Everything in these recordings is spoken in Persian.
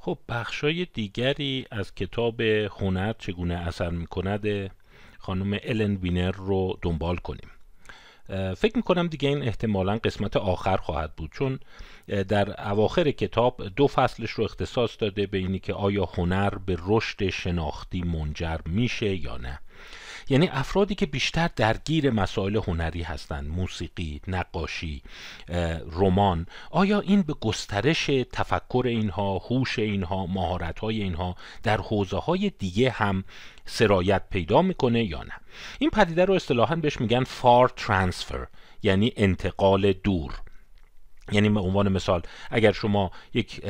خب بخشای دیگری از کتاب هنر چگونه اثر میکند خانم الن وینر رو دنبال کنیم فکر میکنم دیگه این احتمالا قسمت آخر خواهد بود چون در اواخر کتاب دو فصلش رو اختصاص داده به اینی که آیا هنر به رشد شناختی منجر میشه یا نه یعنی افرادی که بیشتر درگیر مسائل هنری هستند موسیقی نقاشی رمان آیا این به گسترش تفکر اینها هوش اینها مهارت های اینها در حوزه های دیگه هم سرایت پیدا میکنه یا نه این پدیده رو اصطلاحا بهش میگن فار ترانسفر یعنی انتقال دور یعنی به عنوان مثال اگر شما یک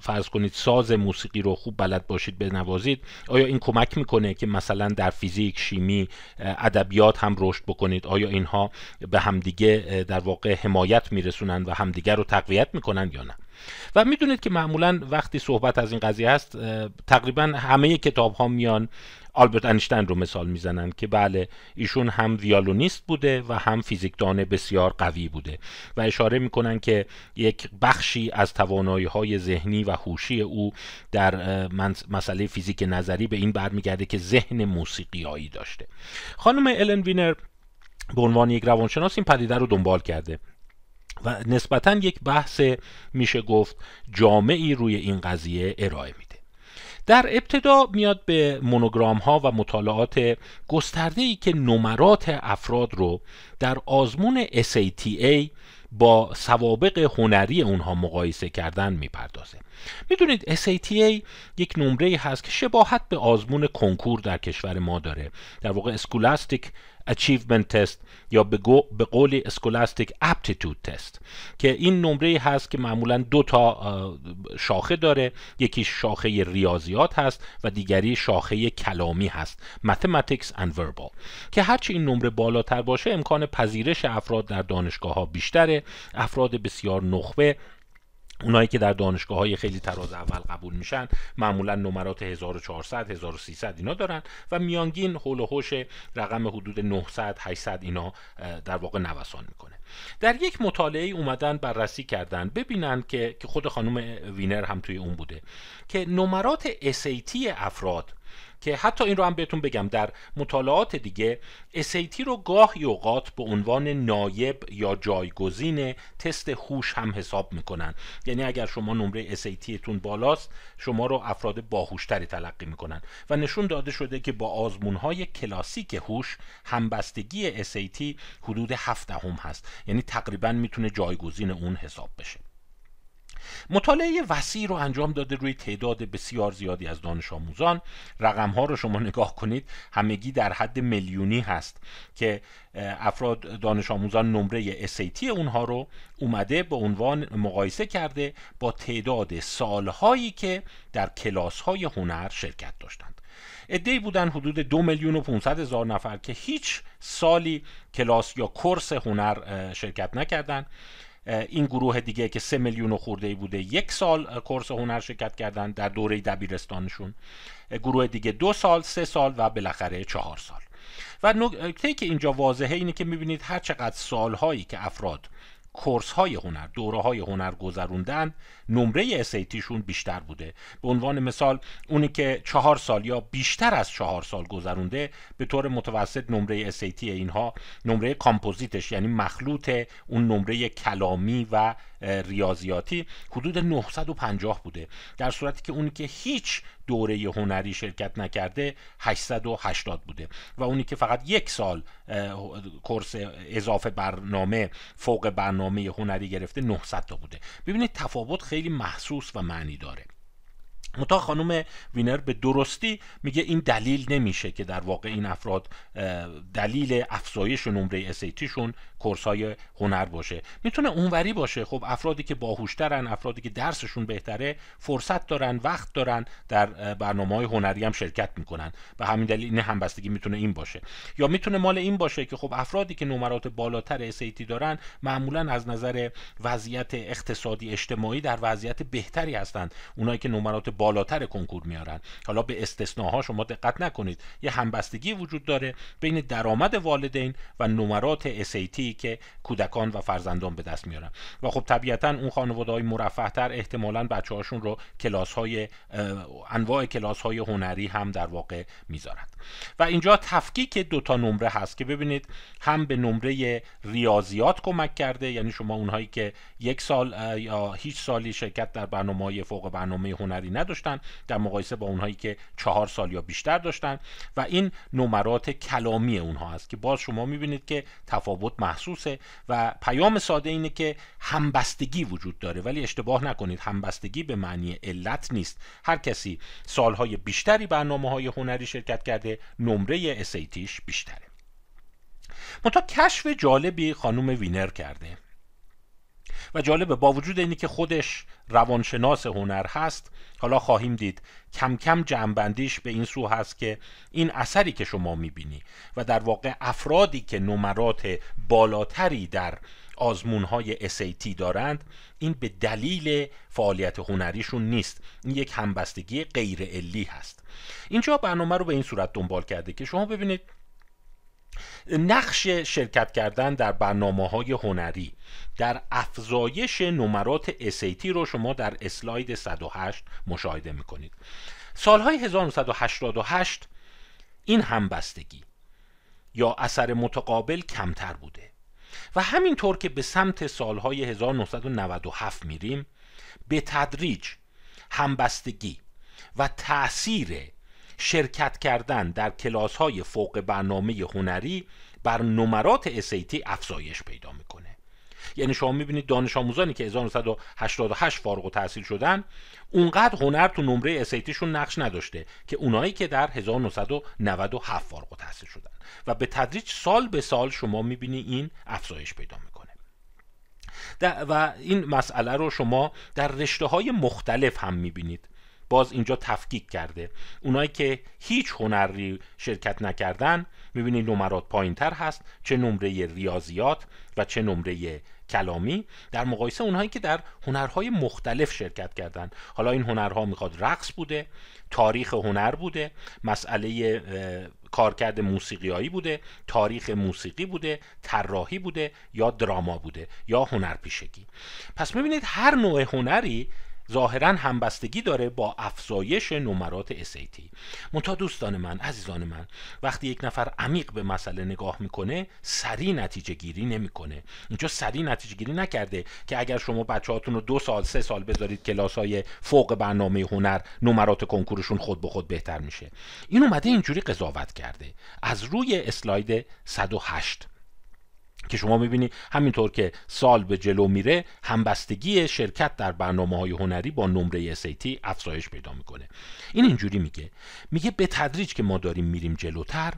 فرض کنید ساز موسیقی رو خوب بلد باشید بنوازید آیا این کمک میکنه که مثلا در فیزیک شیمی ادبیات هم رشد بکنید آیا اینها به همدیگه در واقع حمایت میرسونند و همدیگه رو تقویت میکنند یا نه و میدونید که معمولا وقتی صحبت از این قضیه هست تقریبا همه کتاب ها میان آلبرت انشتین رو مثال میزنند که بله ایشون هم ویالونیست بوده و هم فیزیکدان بسیار قوی بوده و اشاره میکنن که یک بخشی از توانایی های ذهنی و هوشی او در مسئله فیزیک نظری به این برمیگرده که ذهن موسیقیایی داشته خانم الن وینر به عنوان یک روانشناس این پدیده رو دنبال کرده و نسبتا یک بحث میشه گفت جامعی روی این قضیه ارائه در ابتدا میاد به مونوگرام ها و مطالعات گسترده ای که نمرات افراد رو در آزمون SATA با سوابق هنری اونها مقایسه کردن میپردازه میدونید SATA یک نمره هست که شباهت به آزمون کنکور در کشور ما داره در واقع اسکولاستیک Achievement Test یا به, به قول Scholastic Aptitude Test که این نمره هست که معمولا دو تا شاخه داره یکی شاخه ریاضیات هست و دیگری شاخه کلامی هست Mathematics and Verbal که هرچی این نمره بالاتر باشه امکان پذیرش افراد در دانشگاه ها بیشتره افراد بسیار نخبه اونایی که در دانشگاه های خیلی تراز اول قبول میشن معمولا نمرات 1400 1300 اینا دارن و میانگین هول و هوش رقم حدود 900 800 اینا در واقع نوسان میکنه در یک مطالعه اومدن بررسی کردن ببینن که که خود خانم وینر هم توی اون بوده که نمرات SAT افراد که حتی این رو هم بهتون بگم در مطالعات دیگه SAT رو گاهی اوقات به عنوان نایب یا جایگزین تست هوش هم حساب میکنن یعنی اگر شما نمره SAT تون بالاست شما رو افراد باهوشتری تلقی میکنن و نشون داده شده که با آزمونهای کلاسیک هوش همبستگی SAT حدود 7 هم هست یعنی تقریبا میتونه جایگزین اون حساب بشه مطالعه وسیع رو انجام داده روی تعداد بسیار زیادی از دانش آموزان رقم ها رو شما نگاه کنید همگی در حد میلیونی هست که افراد دانش آموزان نمره SAT اونها رو اومده به عنوان مقایسه کرده با تعداد سالهایی که در کلاس های هنر شرکت داشتند ادهی بودن حدود دو میلیون و 500 هزار نفر که هیچ سالی کلاس یا کرس هنر شرکت نکردند این گروه دیگه که سه میلیون و خورده ای بوده یک سال کورس هنر شرکت کردن در دوره دبیرستانشون گروه دیگه دو سال سه سال و بالاخره چهار سال و نکته که اینجا واضحه اینه که میبینید هر چقدر سالهایی که افراد کورس های هنر دوره های هنر گذروندن نمره شون بیشتر بوده به عنوان مثال اونی که چهار سال یا بیشتر از چهار سال گذرونده به طور متوسط نمره SAT اینها نمره کامپوزیتش یعنی مخلوط اون نمره کلامی و ریاضیاتی حدود 950 بوده در صورتی که اونی که هیچ دوره هنری شرکت نکرده 880 بوده و اونی که فقط یک سال کورس اضافه برنامه فوق برنامه هنری گرفته 900 تا بوده ببینید تفاوت خیلی محسوس و معنی داره متا خانم وینر به درستی میگه این دلیل نمیشه که در واقع این افراد دلیل افزایش نمره شون کورس های هنر باشه میتونه اونوری باشه خب افرادی که باهوشترن افرادی که درسشون بهتره فرصت دارن وقت دارن در برنامه های هنری هم شرکت میکنن به همین دلیل این همبستگی میتونه این باشه یا میتونه مال این باشه که خب افرادی که نمرات بالاتر SAT دارن معمولا از نظر وضعیت اقتصادی اجتماعی در وضعیت بهتری هستند اونایی که نمرات بالاتر کنکور میارن حالا به استثناها شما دقت نکنید یه همبستگی وجود داره بین درآمد والدین و نمرات SAT که کودکان و فرزندان به دست میارن و خب طبیعتا اون خانواده های مرفه تر احتمالا بچه هاشون رو کلاس های انواع کلاس های هنری هم در واقع میذارند و اینجا تفکیک دو تا نمره هست که ببینید هم به نمره ریاضیات کمک کرده یعنی شما اونهایی که یک سال یا هیچ سالی شرکت در برنامه فوق برنامه هنری نداشت در مقایسه با اونهایی که چهار سال یا بیشتر داشتن و این نمرات کلامی اونها است که باز شما میبینید که تفاوت محسوسه و پیام ساده اینه که همبستگی وجود داره ولی اشتباه نکنید همبستگی به معنی علت نیست هر کسی سالهای بیشتری برنامه های هنری شرکت کرده نمره اسیتیش بیشتره منتها کشف جالبی خانم وینر کرده و جالبه با وجود اینی که خودش روانشناس هنر هست حالا خواهیم دید کم کم جمعبندیش به این سو هست که این اثری که شما میبینی و در واقع افرادی که نمرات بالاتری در آزمون های SAT دارند این به دلیل فعالیت هنریشون نیست این یک همبستگی غیر علی هست اینجا برنامه رو به این صورت دنبال کرده که شما ببینید نقش شرکت کردن در برنامه های هنری در افزایش نمرات SAT رو شما در اسلاید 108 مشاهده میکنید سالهای 1988 این همبستگی یا اثر متقابل کمتر بوده و همینطور که به سمت سالهای 1997 میریم به تدریج همبستگی و تاثیر شرکت کردن در کلاس های فوق برنامه هنری بر نمرات SAT افزایش پیدا میکنه یعنی شما میبینید دانش آموزانی که 1988 فارغ و تحصیل شدن اونقدر هنر تو نمره اسیتیشون نقش نداشته که اونایی که در 1997 فارغ و تحصیل شدن و به تدریج سال به سال شما میبینی این افزایش پیدا میکنه و این مسئله رو شما در رشته های مختلف هم میبینید باز اینجا تفکیک کرده اونایی که هیچ هنری شرکت نکردن میبینید نمرات پایین تر هست چه نمره ریاضیات و چه نمره کلامی در مقایسه اونهایی که در هنرهای مختلف شرکت کردند حالا این هنرها میخواد رقص بوده تاریخ هنر بوده مسئله کارکرد موسیقیایی بوده تاریخ موسیقی بوده طراحی بوده یا دراما بوده یا هنرپیشگی پس میبینید هر نوع هنری ظاهرا همبستگی داره با افزایش نمرات SAT منتها دوستان من عزیزان من وقتی یک نفر عمیق به مسئله نگاه میکنه سریع نتیجه گیری نمیکنه اینجا سریع نتیجه گیری نکرده که اگر شما بچه رو دو سال سه سال بذارید کلاس های فوق برنامه هنر نمرات کنکورشون خود به خود بهتر میشه این اومده اینجوری قضاوت کرده از روی اسلاید 108 که شما میبینی همینطور که سال به جلو میره همبستگی شرکت در برنامه های هنری با نمره SAT افزایش پیدا میکنه این اینجوری میگه میگه به تدریج که ما داریم میریم جلوتر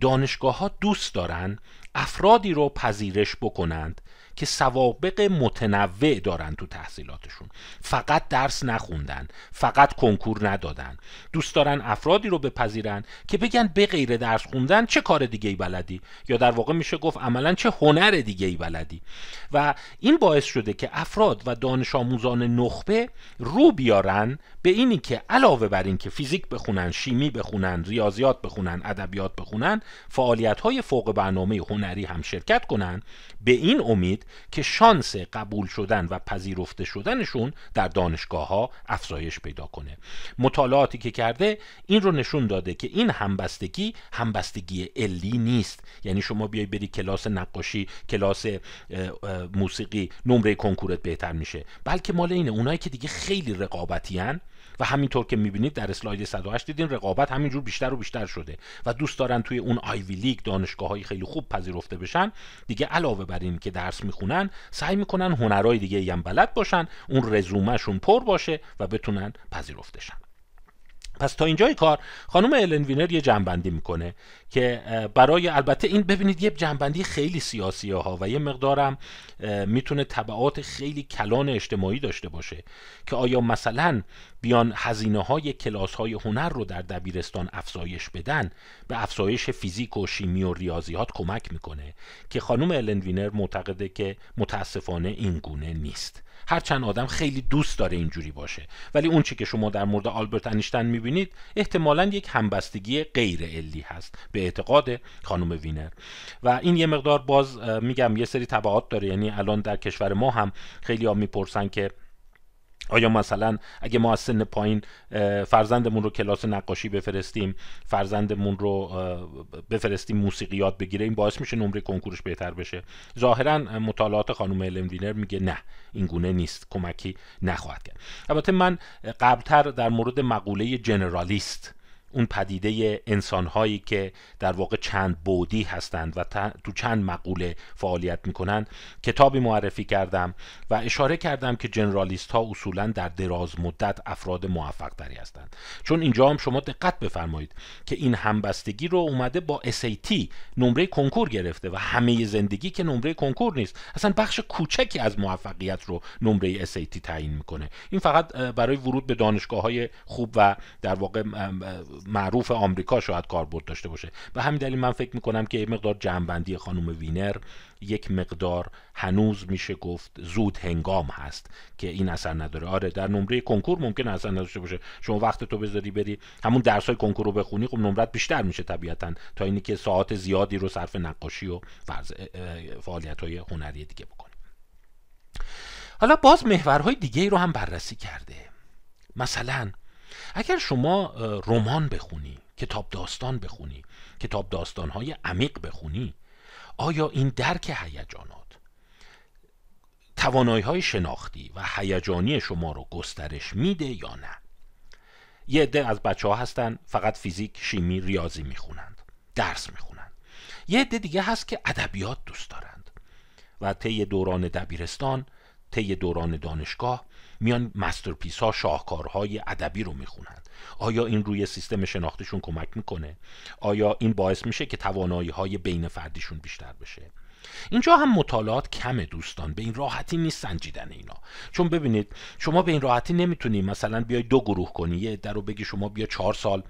دانشگاه ها دوست دارن افرادی رو پذیرش بکنند که سوابق متنوع دارن تو تحصیلاتشون فقط درس نخوندن فقط کنکور ندادن دوست دارن افرادی رو بپذیرن که بگن به غیر درس خوندن چه کار دیگه ای بلدی یا در واقع میشه گفت عملا چه هنر دیگه ای بلدی و این باعث شده که افراد و دانش آموزان نخبه رو بیارن به اینی که علاوه بر اینکه فیزیک بخونن شیمی بخونن ریاضیات بخونن ادبیات بخونن فعالیت های فوق برنامه هنری هم شرکت کنن به این امید که شانس قبول شدن و پذیرفته شدنشون در دانشگاه ها افزایش پیدا کنه مطالعاتی که کرده این رو نشون داده که این همبستگی همبستگی علی نیست یعنی شما بیای بری کلاس نقاشی کلاس موسیقی نمره کنکورت بهتر میشه بلکه مال اینه اونایی که دیگه خیلی رقابتیان و همینطور که میبینید در اسلاید 108 دیدین رقابت همینجور بیشتر و بیشتر شده و دوست دارن توی اون آیوی لیگ دانشگاه های خیلی خوب پذیرفته بشن دیگه علاوه بر این که درس میخونن سعی میکنن هنرهای دیگه هم بلد باشن اون رزومهشون پر باشه و بتونن پذیرفته شن پس تا اینجای کار خانم الن وینر یه جنبندی میکنه که برای البته این ببینید یه جنبندی خیلی سیاسی ها و یه مقدارم میتونه طبعات خیلی کلان اجتماعی داشته باشه که آیا مثلا بیان هزینه های کلاس های هنر رو در دبیرستان افزایش بدن به افزایش فیزیک و شیمی و ریاضیات کمک میکنه که خانم الن وینر معتقده که متاسفانه این گونه نیست هرچند آدم خیلی دوست داره اینجوری باشه ولی اون چی که شما در مورد آلبرت انیشتن میبینید احتمالا یک همبستگی غیر علی هست به اعتقاد خانم وینر و این یه مقدار باز میگم یه سری تبعات داره یعنی الان در کشور ما هم خیلی ها میپرسن که آیا مثلا اگه ما از سن پایین فرزندمون رو کلاس نقاشی بفرستیم فرزندمون رو بفرستیم موسیقی یاد بگیره این باعث میشه نمره کنکورش بهتر بشه ظاهرا مطالعات خانم الن وینر میگه نه این گونه نیست کمکی نخواهد کرد البته من قبلتر در مورد مقوله جنرالیست اون پدیده انسانهایی که در واقع چند بودی هستند و تو چند مقوله فعالیت میکنند کتابی معرفی کردم و اشاره کردم که جنرالیست ها اصولا در دراز مدت افراد موفق هستند چون اینجا هم شما دقت بفرمایید که این همبستگی رو اومده با SAT نمره کنکور گرفته و همه زندگی که نمره کنکور نیست اصلا بخش کوچکی از موفقیت رو نمره SAT تعیین میکنه این فقط برای ورود به دانشگاه های خوب و در واقع معروف آمریکا شاید کاربرد داشته باشه و همین دلیل من فکر میکنم که مقدار جنبندی خانم وینر یک مقدار هنوز میشه گفت زود هنگام هست که این اثر نداره آره در نمره کنکور ممکن اثر نداشته باشه شما وقت تو بذاری بری همون درس های کنکور رو بخونی خب نمرت بیشتر میشه طبیعتا تا اینی که ساعت زیادی رو صرف نقاشی و فعالیت های هنری دیگه بکنی حالا باز محورهای دیگه ای رو هم بررسی کرده مثلا اگر شما رمان بخونی کتاب داستان بخونی کتاب های عمیق بخونی آیا این درک هیجانات توانایی های شناختی و هیجانی شما رو گسترش میده یا نه یه عده از بچه ها هستن فقط فیزیک شیمی ریاضی میخونند درس میخونند یه عده دیگه هست که ادبیات دوست دارند و طی دوران دبیرستان طی دوران دانشگاه میان مسترپیس ها شاهکارهای ادبی رو میخونند آیا این روی سیستم شناختشون کمک میکنه آیا این باعث میشه که توانایی های بین فردیشون بیشتر بشه اینجا هم مطالعات کم دوستان به این راحتی نیست سنجیدن اینا چون ببینید شما به این راحتی نمیتونی مثلا بیای دو گروه کنی یه رو بگی شما بیا چهار سال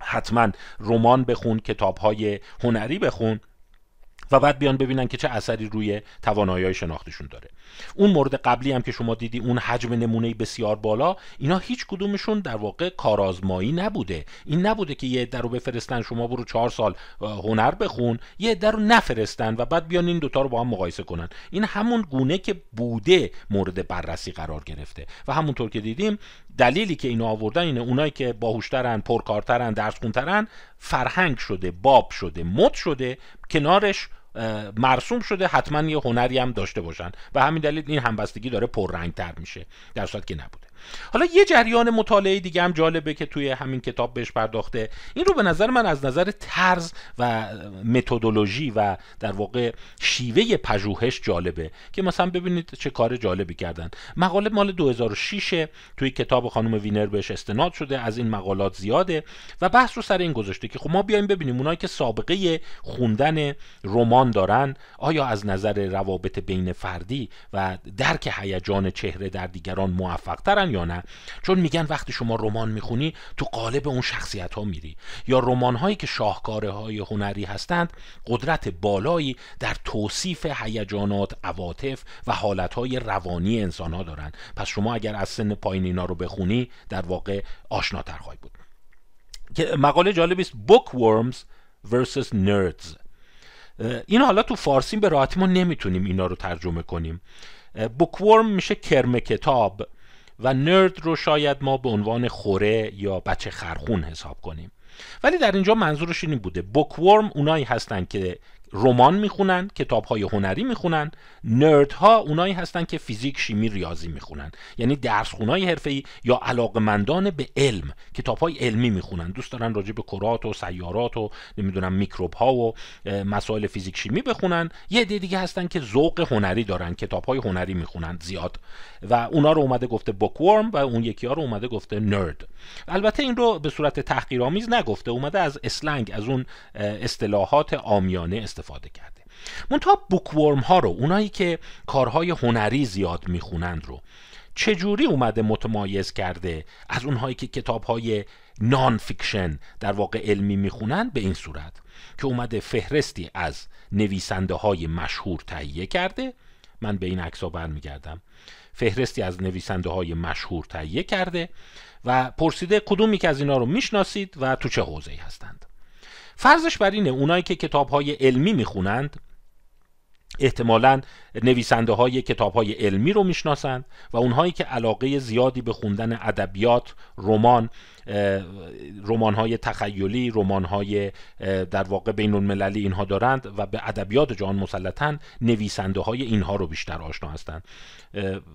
حتما رمان بخون کتاب های هنری بخون و بعد بیان ببینن که چه اثری روی توانایی های شناختشون داره اون مورد قبلی هم که شما دیدی اون حجم نمونه بسیار بالا اینا هیچ کدومشون در واقع کارآزمایی نبوده این نبوده که یه عده رو بفرستن شما برو چهار سال هنر بخون یه عده رو نفرستن و بعد بیان این دوتا رو با هم مقایسه کنن این همون گونه که بوده مورد بررسی قرار گرفته و همونطور که دیدیم دلیلی که اینا آوردن اینه اونایی که باهوشترن پرکارترن خونترن فرهنگ شده باب شده مد شده کنارش مرسوم شده حتما یه هنری هم داشته باشن و همین دلیل این همبستگی داره پررنگتر میشه در صورت که نبوده حالا یه جریان مطالعه دیگه هم جالبه که توی همین کتاب بهش پرداخته این رو به نظر من از نظر طرز و متدولوژی و در واقع شیوه پژوهش جالبه که مثلا ببینید چه کار جالبی کردن مقاله مال 2006 توی کتاب خانم وینر بهش استناد شده از این مقالات زیاده و بحث رو سر این گذاشته که خب ما بیایم ببینیم اونایی که سابقه خوندن رمان دارن آیا از نظر روابط بین فردی و درک هیجان چهره در دیگران موفق یا نه چون میگن وقتی شما رمان میخونی تو قالب اون شخصیت ها میری یا رمان هایی که شاهکاره های هنری هستند قدرت بالایی در توصیف هیجانات عواطف و حالت های روانی انسان ها دارند پس شما اگر از سن پایین اینا رو بخونی در واقع آشناتر خواهی بود مقاله جالبی است بوک ورمز versus نردز این حالا تو فارسی به راحتی ما نمیتونیم اینا رو ترجمه کنیم بوکورم میشه کرم کتاب و نرد رو شاید ما به عنوان خوره یا بچه خرخون حساب کنیم ولی در اینجا منظورش این بوده بکورم اونایی هستند که رمان میخونن کتاب های هنری میخونن نرد ها اونایی هستن که فیزیک شیمی ریاضی میخونن یعنی درس های حرفه یا علاقمندان به علم کتاب های علمی میخونن دوست دارن راجع به کرات و سیارات و نمیدونم میکروب ها و مسائل فیزیک شیمی بخونن یه عده دیگه هستن که ذوق هنری دارن کتاب های هنری میخونن زیاد و اونا رو اومده گفته بوکورم و اون یکی ها رو اومده گفته نرد البته این رو به صورت تحقیرآمیز نگفته اومده از اسلنگ از اون اصطلاحات عامیانه استفاده کرده منتها بوکورم ها رو اونایی که کارهای هنری زیاد میخونند رو چجوری اومده متمایز کرده از اونهایی که کتابهای نان فیکشن در واقع علمی میخونند به این صورت که اومده فهرستی از نویسنده های مشهور تهیه کرده من به این عکس ها برمیگردم فهرستی از نویسنده های مشهور تهیه کرده و پرسیده کدومی که از اینا رو میشناسید و تو چه ای هستند فرضش بر اینه اونایی که کتاب های علمی میخونند احتمالا نویسنده های کتاب های علمی رو میشناسند و اونهایی که علاقه زیادی به خوندن ادبیات، رمان، رمان های تخیلی، رمان های در واقع بین المللی اینها دارند و به ادبیات جهان مسلطن نویسنده های اینها رو بیشتر آشنا هستند.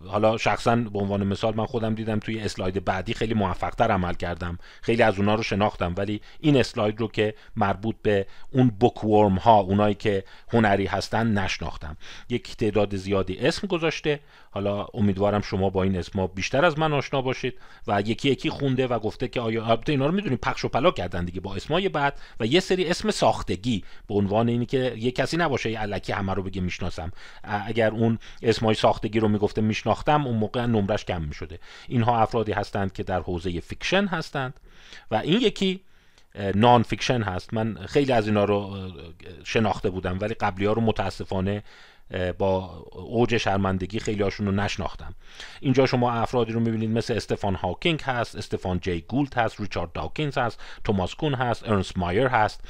حالا شخصا به عنوان مثال من خودم دیدم توی اسلاید بعدی خیلی موفقتر عمل کردم. خیلی از اونها رو شناختم ولی این اسلاید رو که مربوط به اون بوکورم ها اونایی که هنری هستن نشناختم. یک تعداد زیادی اسم گذاشته حالا امیدوارم شما با این اسما بیشتر از من آشنا باشید و یکی یکی خونده و گفته که آیا البته اینا رو میدونیم پخش و پلا کردن دیگه با اسمای بعد و یه سری اسم ساختگی به عنوان اینی که یه کسی نباشه یه علکی همه رو بگه میشناسم اگر اون اسمای ساختگی رو میگفته میشناختم اون موقع نمرش کم میشده اینها افرادی هستند که در حوزه فیکشن هستند و این یکی نان فیکشن هست من خیلی از اینا رو شناخته بودم ولی قبلی ها رو متاسفانه با اوج شرمندگی خیلی هاشون رو نشناختم اینجا شما افرادی رو میبینید مثل استفان هاکینگ هست استفان جی گولت هست ریچارد داکینز هست توماس کون هست ارنس مایر هست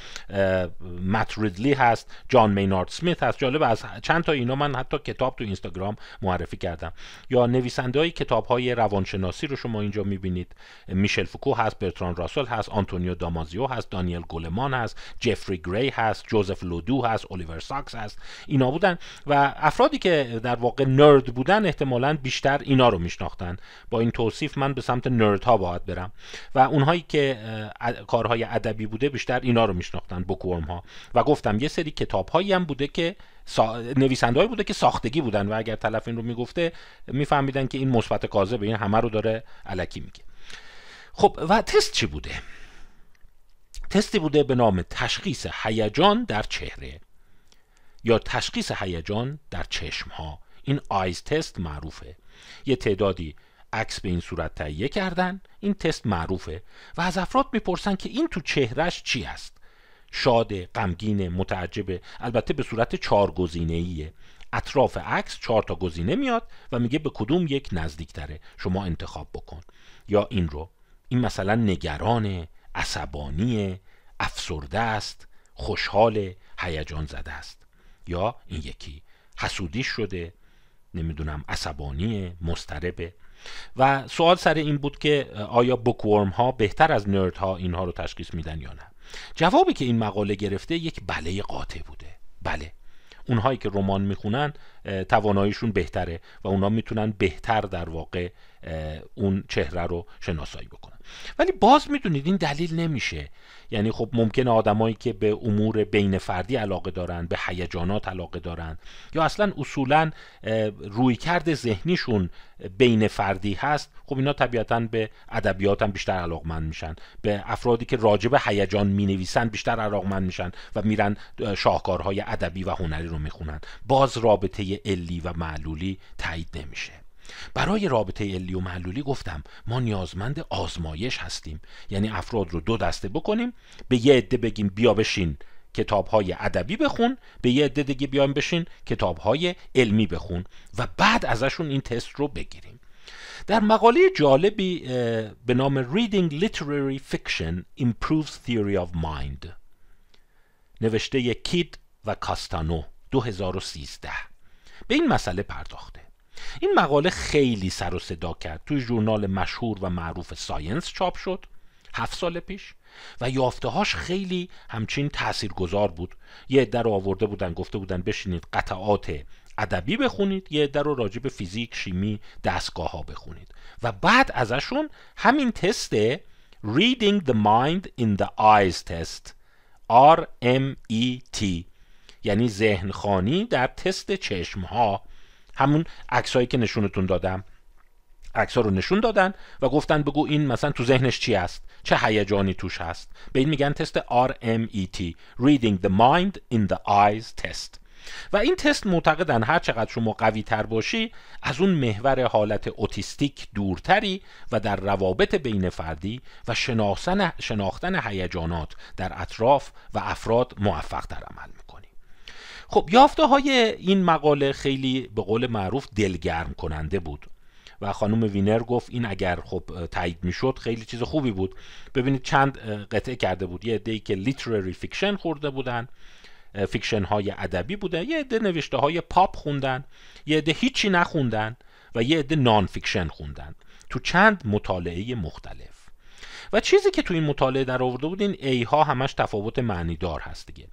مت ریدلی هست جان مینارد سمیت هست جالب از چند تا اینا من حتی کتاب تو اینستاگرام معرفی کردم یا نویسنده های کتاب های روانشناسی رو شما اینجا میبینید میشل فوکو هست برتران راسل هست آنتونیو دامازیو هست دانیل گولمان هست جفری گری هست جوزف لودو هست الیور ساکس هست اینا بودن و افرادی که در واقع نرد بودن احتمالا بیشتر اینا رو میشناختن با این توصیف من به سمت نرد ها باید برم و اونهایی که کارهای ادبی بوده بیشتر اینا رو میشناختن بکورم ها و گفتم یه سری کتاب هایی هم بوده که سا... نویسنده بوده که ساختگی بودن و اگر تلف این رو میگفته میفهمیدن که این مثبت به این همه رو داره علکی میگه خب و تست چی بوده تستی بوده به نام تشخیص هیجان در چهره یا تشخیص هیجان در چشم ها این آیز تست معروفه یه تعدادی عکس به این صورت تهیه کردن این تست معروفه و از افراد میپرسن که این تو چهرش چی هست شاد غمگین متعجبه البته به صورت چهار گزینه ایه اطراف عکس چهار تا گزینه میاد و میگه به کدوم یک نزدیکتره شما انتخاب بکن یا این رو این مثلا نگران عصبانی افسرده است خوشحال هیجان زده است یا این یکی حسودی شده نمیدونم عصبانیه مستربه و سوال سر این بود که آیا بکورم ها بهتر از نرد ها اینها رو تشخیص میدن یا نه جوابی که این مقاله گرفته یک بله قاطع بوده بله اونهایی که رمان میخونن تواناییشون بهتره و اونا میتونن بهتر در واقع اون چهره رو شناسایی بکنن ولی باز میدونید این دلیل نمیشه یعنی خب ممکنه آدمایی که به امور بین فردی علاقه دارند به هیجانات علاقه دارند یا اصلا اصولا رویکرد ذهنیشون بین فردی هست خب اینا طبیعتا به ادبیات هم بیشتر علاقمند میشن به افرادی که راجب هیجان مینویسن بیشتر علاقمند میشن و میرن شاهکارهای ادبی و هنری رو میخونن باز رابطه علی و معلولی تایید نمیشه برای رابطه علی و معلولی گفتم ما نیازمند آزمایش هستیم یعنی افراد رو دو دسته بکنیم به یه عده بگیم بیا بشین کتاب های ادبی بخون به یه عده دیگه بیایم بشین کتاب های علمی بخون و بعد ازشون این تست رو بگیریم در مقاله جالبی به نام Reading Literary Fiction Improves Theory of Mind نوشته کید و کاستانو 2013 به این مسئله پرداخته این مقاله خیلی سر و صدا کرد توی ژورنال مشهور و معروف ساینس چاپ شد هفت سال پیش و یافته خیلی همچین تاثیرگذار بود یه عده رو آورده بودن گفته بودن بشینید قطعات ادبی بخونید یه عده رو راجع به فیزیک شیمی دستگاه ها بخونید و بعد ازشون همین تست Reading the Mind in the Eyes Test RMET یعنی ذهنخانی در تست چشم ها همون عکسایی که نشونتون دادم عکس رو نشون دادن و گفتن بگو این مثلا تو ذهنش چی است، چه هیجانی توش هست به این میگن تست RMET Reading the Mind in the Eyes Test و این تست معتقدن هر چقدر شما قوی تر باشی از اون محور حالت اوتیستیک دورتری و در روابط بین فردی و شناختن هیجانات در اطراف و افراد موفق در عمل خب یافته های این مقاله خیلی به قول معروف دلگرم کننده بود و خانم وینر گفت این اگر خب تایید میشد خیلی چیز خوبی بود ببینید چند قطعه کرده بود یه عده‌ای که لیترری فیکشن خورده بودن فیکشن های ادبی بودن یه عده نوشته های پاپ خوندن یه عده هیچی نخوندن و یه عده نان فیکشن خوندن تو چند مطالعه مختلف و چیزی که تو این مطالعه در آورده بود این ای ها همش تفاوت معنیدار هست دیگه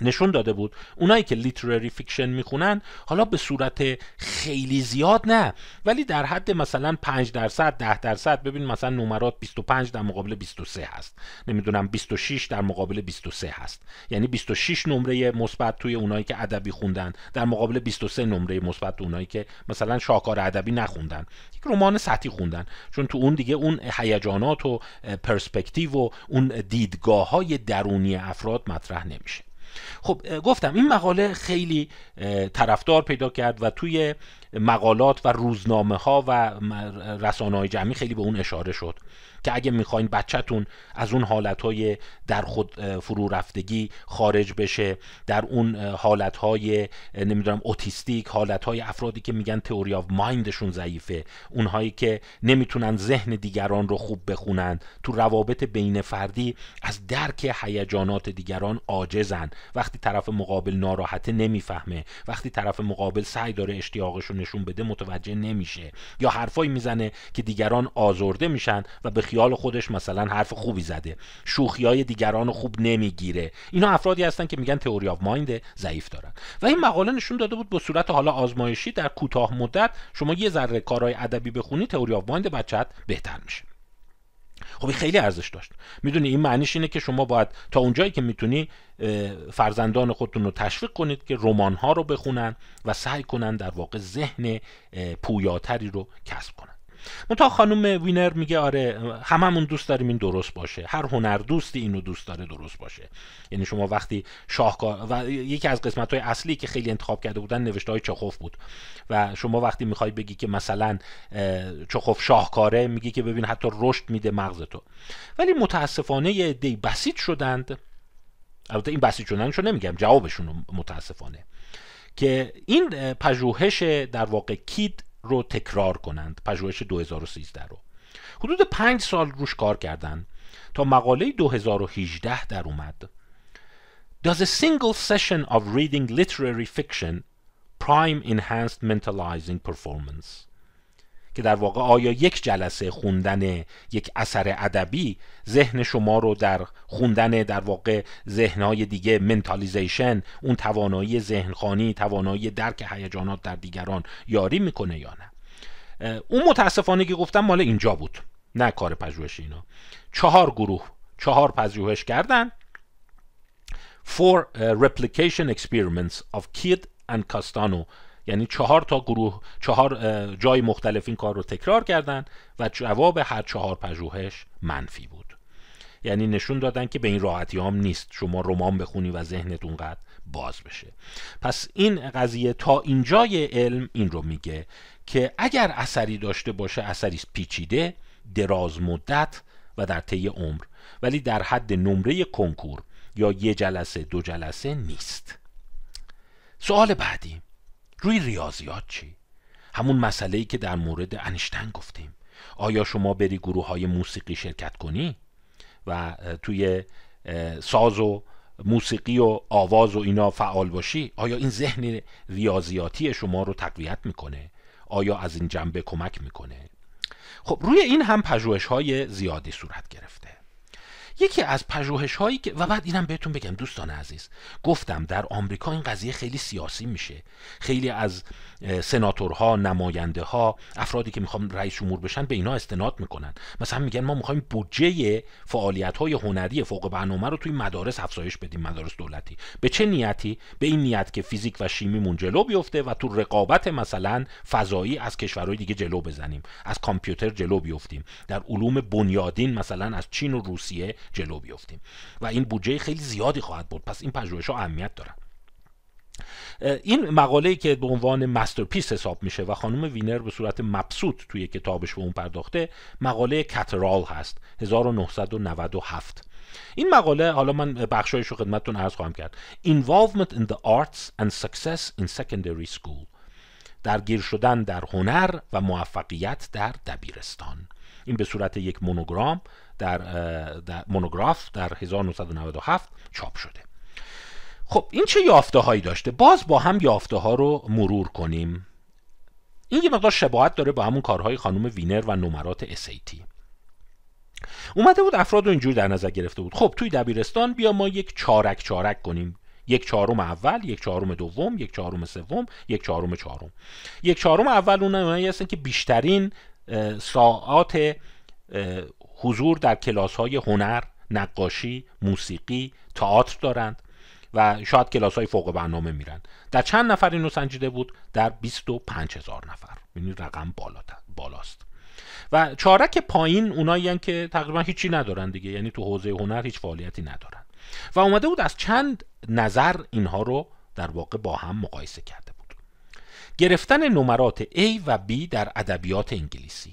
نشون داده بود اونایی که لیترری فیکشن میخونن حالا به صورت خیلی زیاد نه ولی در حد مثلا 5 درصد 10 درصد ببین مثلا نمرات 25 در مقابل 23 هست نمیدونم 26 در مقابل 23 هست یعنی 26 نمره مثبت توی اونایی که ادبی خوندن در مقابل 23 نمره مثبت اونایی که مثلا شاهکار ادبی نخوندن یک رمان سطحی خوندن چون تو اون دیگه اون هیجانات و پرسپکتیو و اون دیدگاه های درونی افراد مطرح نمیشه خب گفتم این مقاله خیلی طرفدار پیدا کرد و توی مقالات و روزنامه ها و رسانه های جمعی خیلی به اون اشاره شد که اگه میخواین بچهتون از اون حالتهای در خود فرو رفتگی خارج بشه در اون حالتهای نمیدونم اوتیستیک حالتهای افرادی که میگن تئوری آف مایندشون ضعیفه اونهایی که نمیتونن ذهن دیگران رو خوب بخونن تو روابط بین فردی از درک هیجانات دیگران عاجزن وقتی طرف مقابل ناراحته نمیفهمه وقتی طرف مقابل سعی داره اشتیاقش رو نشون بده متوجه نمیشه یا حرفایی میزنه که دیگران آزرده میشن و به خیال خودش مثلا حرف خوبی زده شوخی های دیگران خوب نمیگیره اینا افرادی هستن که میگن تئوری آف مایند ضعیف دارن و این مقاله نشون داده بود به صورت حالا آزمایشی در کوتاه مدت شما یه ذره کارهای ادبی بخونی تئوری آف مایند بچت بهتر میشه خب این خیلی ارزش داشت میدونی این معنیش اینه که شما باید تا اونجایی که میتونی فرزندان خودتون رو تشویق کنید که رمان ها رو بخونن و سعی کنن در واقع ذهن پویاتری رو کسب کنن تا خانم وینر میگه آره هممون دوست داریم این درست باشه هر هنر دوستی اینو دوست داره درست باشه یعنی شما وقتی شاهکار و یکی از قسمت های اصلی که خیلی انتخاب کرده بودن نوشته های چخوف بود و شما وقتی میخوای بگی که مثلا چخوف شاهکاره میگی که ببین حتی رشد میده مغز تو ولی متاسفانه یه دی بسیج شدند البته این بسیج شدنشو نمیگم جوابشون متاسفانه که این پژوهش در واقع کید رو تکرار کنند پژوهش 2013 رو حدود پنج سال روش کار کردند تا مقاله 2018 در اومد Does a single session of reading literary fiction prime enhanced mentalizing performance که در واقع آیا یک جلسه خوندن یک اثر ادبی ذهن شما رو در خوندن در واقع ذهنهای دیگه منتالیزیشن اون توانایی ذهنخانی توانایی درک هیجانات در دیگران یاری میکنه یا نه اون متاسفانه که گفتم مال اینجا بود نه کار پژوهش اینا چهار گروه چهار پژوهش کردن for replication experiments of Kidd and Castano یعنی چهار تا گروه چهار جای مختلف این کار رو تکرار کردند و جواب هر چهار پژوهش منفی بود یعنی نشون دادن که به این راحتی هم نیست شما رمان بخونی و ذهنت اونقدر باز بشه پس این قضیه تا اینجای علم این رو میگه که اگر اثری داشته باشه اثری پیچیده دراز مدت و در طی عمر ولی در حد نمره کنکور یا یه جلسه دو جلسه نیست سوال بعدی روی ریاضیات چی همون مسئله که در مورد انشتن گفتیم آیا شما بری گروه های موسیقی شرکت کنی و توی ساز و موسیقی و آواز و اینا فعال باشی آیا این ذهن ریاضیاتی شما رو تقویت میکنه آیا از این جنبه کمک میکنه خب روی این هم پژوهش های زیادی صورت گرفته یکی از پژوهش هایی که و بعد اینم بهتون بگم دوستان عزیز گفتم در آمریکا این قضیه خیلی سیاسی میشه خیلی از سناتورها نماینده ها افرادی که میخوام رئیس جمهور بشن به اینا استناد میکنن مثلا میگن ما میخوایم بودجه فعالیت های هنری فوق برنامه رو توی مدارس افزایش بدیم مدارس دولتی به چه نیتی به این نیت که فیزیک و شیمیمون جلو بیفته و تو رقابت مثلا فضایی از کشورهای دیگه جلو بزنیم از کامپیوتر جلو بیفتیم در علوم بنیادین مثلا از چین و روسیه جلو بیفتیم و این بودجه خیلی زیادی خواهد بود پس این پژوهش ها اهمیت دارن این مقاله که به عنوان مسترپیس حساب میشه و خانم وینر به صورت مبسوط توی کتابش به اون پرداخته مقاله کترال هست 1997 این مقاله حالا من بخشایش رو خدمتتون عرض خواهم کرد Involvement in the Arts and Success in Secondary School درگیر شدن در هنر و موفقیت در دبیرستان این به صورت یک مونوگرام در, در مونوگراف در 1997 چاپ شده خب این چه یافته هایی داشته باز با هم یافته ها رو مرور کنیم این یه مقدار شباهت داره با همون کارهای خانم وینر و نمرات SAT اومده بود افراد رو اینجور در نظر گرفته بود خب توی دبیرستان بیا ما یک چارک چارک کنیم یک چهارم اول یک چهارم دوم یک چهارم سوم یک چهارم چهارم یک چهارم اول اونایی هستن که بیشترین ساعات حضور در کلاس های هنر، نقاشی، موسیقی، تئاتر دارند و شاید کلاس های فوق برنامه میرند در چند نفر اینو سنجیده بود در 25 هزار نفر یعنی رقم بالاست و چارک پایین اونایی که تقریبا هیچی ندارند دیگه یعنی تو حوزه هنر هیچ فعالیتی ندارن و اومده بود از چند نظر اینها رو در واقع با هم مقایسه کرده بود گرفتن نمرات A و B در ادبیات انگلیسی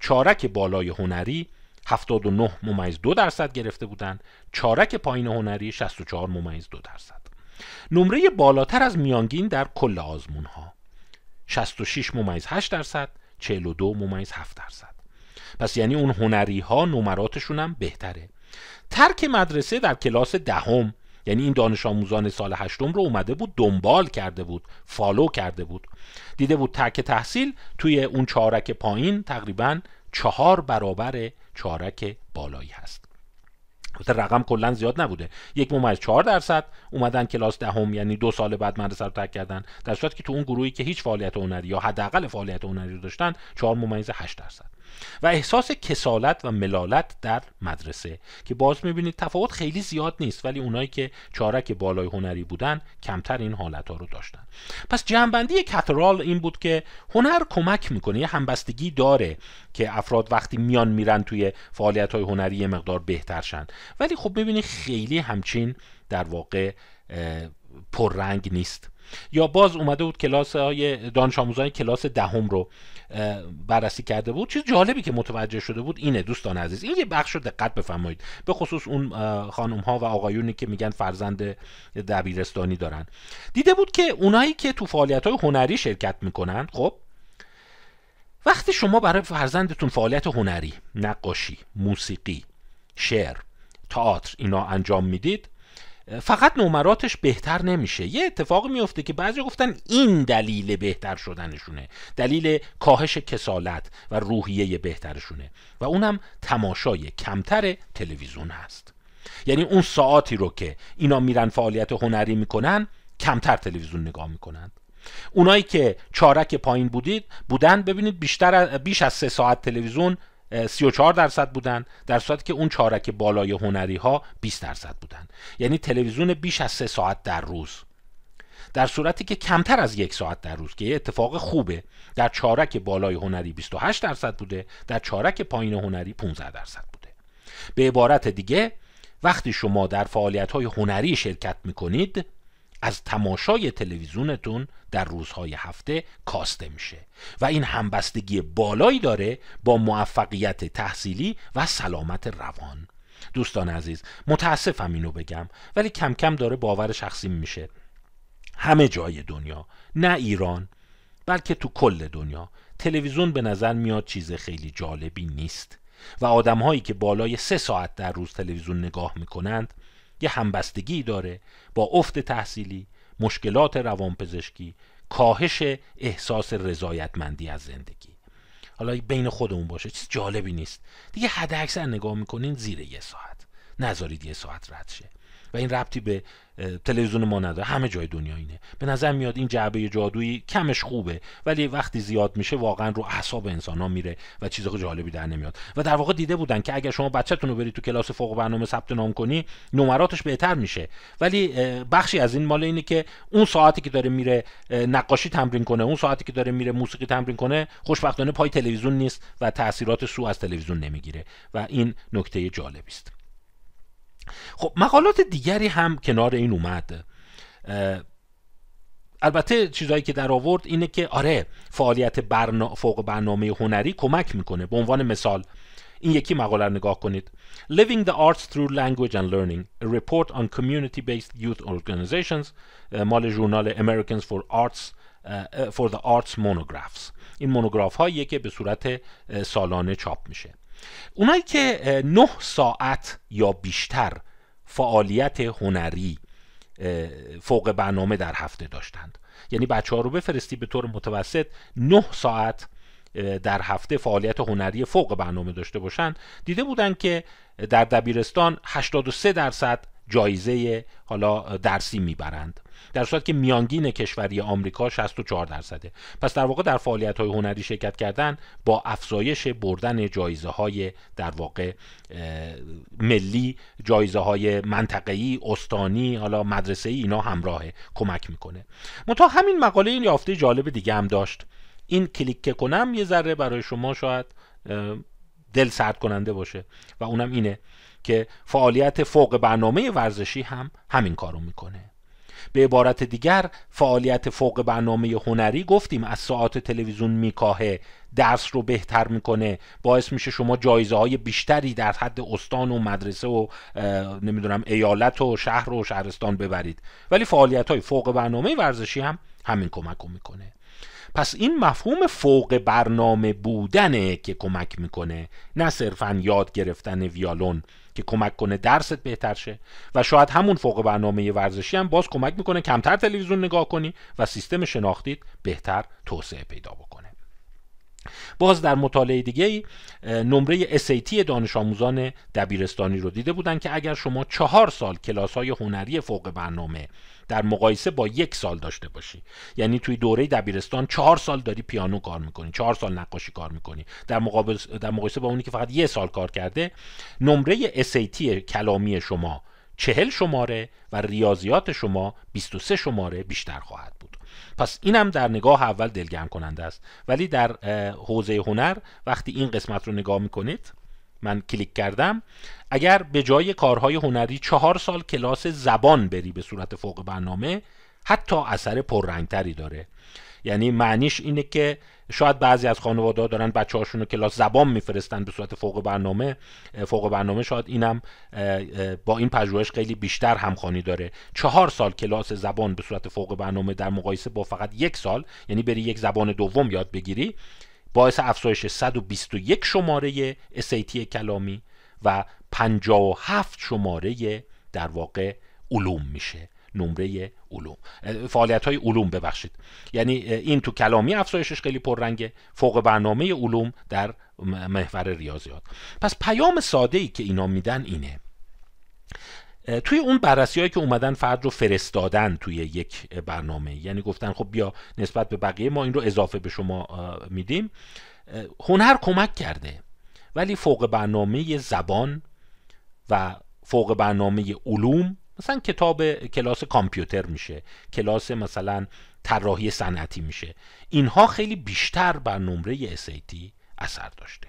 چارک بالای هنری 79 ممیز 2 درصد گرفته بودند چارک پایین هنری 64 ممیز 2 درصد نمره بالاتر از میانگین در کل آزمون ها 66 ممیز 8 درصد 42 ممیز 7 درصد پس یعنی اون هنری ها نمراتشون هم بهتره ترک مدرسه در کلاس دهم ده یعنی این دانش آموزان سال هشتم رو اومده بود دنبال کرده بود فالو کرده بود دیده بود ترک تحصیل توی اون چارک پایین تقریبا چهار برابر چارک بالایی هست البته رقم کلا زیاد نبوده یک ممیز چهار درصد اومدن کلاس دهم ده یعنی دو سال بعد مدرسه رو ترک کردن در صورتی که تو اون گروهی که هیچ فعالیت هنری یا حداقل فعالیت هنری رو داشتن چهار ممیز هشت درصد و احساس کسالت و ملالت در مدرسه که باز میبینید تفاوت خیلی زیاد نیست ولی اونایی که چارک بالای هنری بودن کمتر این حالت ها رو داشتن پس جنبندی کترال این بود که هنر کمک میکنه یه همبستگی داره که افراد وقتی میان میرن توی فعالیت های هنری یه مقدار بهترشن ولی خب میبینید خیلی همچین در واقع پررنگ نیست یا باز اومده بود کلاس های دانش آموزان کلاس دهم رو بررسی کرده بود چیز جالبی که متوجه شده بود اینه دوستان عزیز این یه بخش رو دقت بفرمایید به خصوص اون خانم ها و آقایونی که میگن فرزند دبیرستانی دارن دیده بود که اونایی که تو فعالیت های هنری شرکت میکنن خب وقتی شما برای فرزندتون فعالیت هنری نقاشی موسیقی شعر تئاتر اینا انجام میدید فقط نمراتش بهتر نمیشه یه اتفاقی میفته که بعضی گفتن این دلیل بهتر شدنشونه دلیل کاهش کسالت و روحیه بهترشونه و اونم تماشای کمتر تلویزیون هست یعنی اون ساعاتی رو که اینا میرن فعالیت هنری میکنن کمتر تلویزیون نگاه میکنن اونایی که چارک پایین بودید بودن ببینید بیشتر بیش از سه ساعت تلویزیون 34 درصد بودن در صورتی که اون چارک بالای هنری ها 20 درصد بودن یعنی تلویزیون بیش از 3 ساعت در روز در صورتی که کمتر از یک ساعت در روز که یه اتفاق خوبه در چارک بالای هنری 28 درصد بوده در چارک پایین هنری 15 درصد بوده به عبارت دیگه وقتی شما در فعالیت های هنری شرکت میکنید از تماشای تلویزیونتون در روزهای هفته کاسته میشه و این همبستگی بالایی داره با موفقیت تحصیلی و سلامت روان دوستان عزیز متاسفم اینو بگم ولی کم کم داره باور شخصی میشه همه جای دنیا نه ایران بلکه تو کل دنیا تلویزیون به نظر میاد چیز خیلی جالبی نیست و آدمهایی که بالای سه ساعت در روز تلویزیون نگاه میکنند یه همبستگی داره با افت تحصیلی مشکلات روانپزشکی کاهش احساس رضایتمندی از زندگی حالا بین خودمون باشه چیز جالبی نیست دیگه حد اکثر نگاه میکنین زیر یه ساعت نذارید یه ساعت رد شه و این ربطی به تلویزیون ما نداره همه جای دنیا اینه به نظر میاد این جعبه جادویی کمش خوبه ولی وقتی زیاد میشه واقعا رو اعصاب انسان ها میره و چیز جالبی در نمیاد و در واقع دیده بودن که اگر شما بچهتون رو برید تو کلاس فوق برنامه ثبت نام کنی نمراتش بهتر میشه ولی بخشی از این مال اینه که اون ساعتی که داره میره نقاشی تمرین کنه اون ساعتی که داره میره موسیقی تمرین کنه خوشبختانه پای تلویزیون نیست و تاثیرات سو از تلویزیون نمیگیره و این نکته جالبی است خب مقالات دیگری هم کنار این اومد البته چیزهایی که در آورد اینه که آره فعالیت برنا... فوق برنامه هنری کمک میکنه به عنوان مثال این یکی مقاله رو نگاه کنید Living the Arts Through Language and Learning A Report on Community-Based Youth Organizations مال جورنال Americans for Arts for the Arts Monographs این مونوگراف هاییه که به صورت سالانه چاپ میشه اونایی که 9 ساعت یا بیشتر فعالیت هنری فوق برنامه در هفته داشتند یعنی بچه ها رو بفرستی به طور متوسط 9 ساعت در هفته فعالیت هنری فوق برنامه داشته باشند دیده بودند که در دبیرستان 83 درصد جایزه حالا درسی میبرند در صورتی که میانگین کشوری آمریکا 64 درصده پس در واقع در فعالیت های هنری شرکت کردن با افزایش بردن جایزه های در واقع ملی جایزه های منطقه‌ای استانی حالا مدرسه ای اینا همراهه کمک میکنه منتها همین مقاله این یافته جالب دیگه هم داشت این کلیک کنم یه ذره برای شما شاید دل سرد کننده باشه و اونم اینه که فعالیت فوق برنامه ورزشی هم همین کارو میکنه به عبارت دیگر فعالیت فوق برنامه هنری گفتیم از ساعات تلویزیون میکاهه درس رو بهتر میکنه باعث میشه شما جایزه های بیشتری در حد استان و مدرسه و نمیدونم ایالت و شهر و شهرستان ببرید ولی فعالیت های فوق برنامه ورزشی هم همین کمک رو میکنه پس این مفهوم فوق برنامه بودنه که کمک میکنه نه صرفا یاد گرفتن ویالون که کمک کنه درست بهتر شه و شاید همون فوق برنامه ورزشی هم باز کمک میکنه کمتر تلویزیون نگاه کنی و سیستم شناختیت بهتر توسعه پیدا بکنه باز در مطالعه دیگه نمره SAT دانش آموزان دبیرستانی رو دیده بودن که اگر شما چهار سال کلاس های هنری فوق برنامه در مقایسه با یک سال داشته باشی یعنی توی دوره دبیرستان چهار سال داری پیانو کار میکنی چهار سال نقاشی کار میکنی در, در مقایسه با اونی که فقط یه سال کار کرده نمره SAT کلامی شما چهل شماره و ریاضیات شما 23 شماره بیشتر خواهد پس اینم در نگاه اول دلگرم کننده است ولی در حوزه هنر وقتی این قسمت رو نگاه میکنید من کلیک کردم اگر به جای کارهای هنری چهار سال کلاس زبان بری به صورت فوق برنامه حتی اثر پررنگتری داره یعنی معنیش اینه که شاید بعضی از خانواده‌ها دارن بچه‌هاشون رو کلاس زبان میفرستن به صورت فوق برنامه فوق برنامه شاید اینم با این پژوهش خیلی بیشتر همخوانی داره چهار سال کلاس زبان به صورت فوق برنامه در مقایسه با فقط یک سال یعنی بری یک زبان دوم یاد بگیری باعث افزایش 121 شماره SAT کلامی و 57 شماره در واقع علوم میشه نمره علوم فعالیت های علوم ببخشید یعنی این تو کلامی افزایشش خیلی پررنگه فوق برنامه علوم در محور ریاضیات پس پیام ساده ای که اینا میدن اینه توی اون بررسی که اومدن فرد رو فرستادن توی یک برنامه یعنی گفتن خب بیا نسبت به بقیه ما این رو اضافه به شما میدیم هنر کمک کرده ولی فوق برنامه زبان و فوق برنامه علوم مثلا کتاب کلاس کامپیوتر میشه کلاس مثلا طراحی صنعتی میشه اینها خیلی بیشتر بر نمره SAT اثر داشته